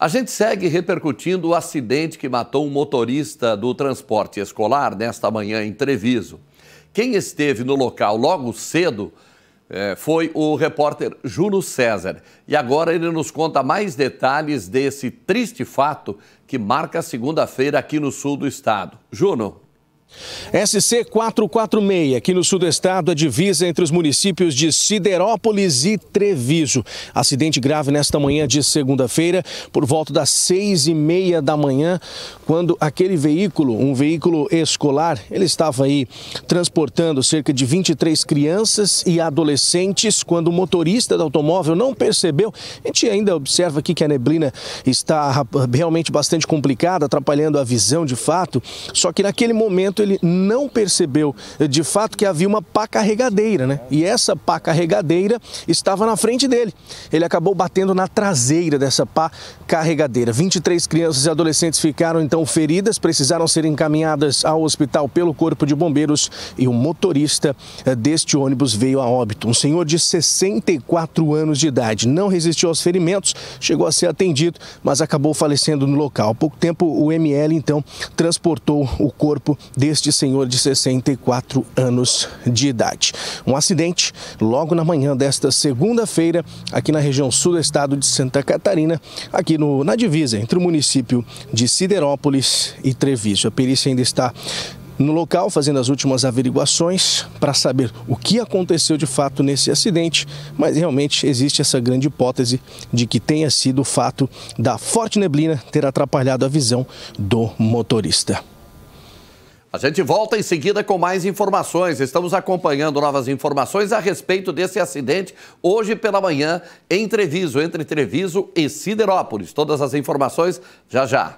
A gente segue repercutindo o acidente que matou um motorista do transporte escolar nesta manhã em Treviso. Quem esteve no local logo cedo eh, foi o repórter Juno César. E agora ele nos conta mais detalhes desse triste fato que marca segunda-feira aqui no sul do estado. Juno. SC 446, aqui no sul do estado, a divisa entre os municípios de Siderópolis e Treviso. Acidente grave nesta manhã de segunda-feira, por volta das seis e meia da manhã, quando aquele veículo, um veículo escolar, ele estava aí transportando cerca de 23 crianças e adolescentes, quando o motorista do automóvel não percebeu. A gente ainda observa aqui que a neblina está realmente bastante complicada, atrapalhando a visão de fato, só que naquele momento ele não percebeu de fato que havia uma pá carregadeira, né? E essa pá carregadeira estava na frente dele. Ele acabou batendo na traseira dessa pá carregadeira. 23 crianças e adolescentes ficaram então feridas, precisaram ser encaminhadas ao hospital pelo Corpo de Bombeiros e o motorista eh, deste ônibus veio a óbito. Um senhor de 64 anos de idade não resistiu aos ferimentos, chegou a ser atendido, mas acabou falecendo no local. Há pouco tempo, o ML então transportou o corpo de deste senhor de 64 anos de idade. Um acidente logo na manhã desta segunda-feira, aqui na região sul do estado de Santa Catarina, aqui no, na divisa entre o município de Siderópolis e Treviso. A perícia ainda está no local, fazendo as últimas averiguações para saber o que aconteceu de fato nesse acidente, mas realmente existe essa grande hipótese de que tenha sido o fato da forte neblina ter atrapalhado a visão do motorista. A gente volta em seguida com mais informações. Estamos acompanhando novas informações a respeito desse acidente hoje pela manhã em Treviso, entre Treviso e Siderópolis. Todas as informações já já.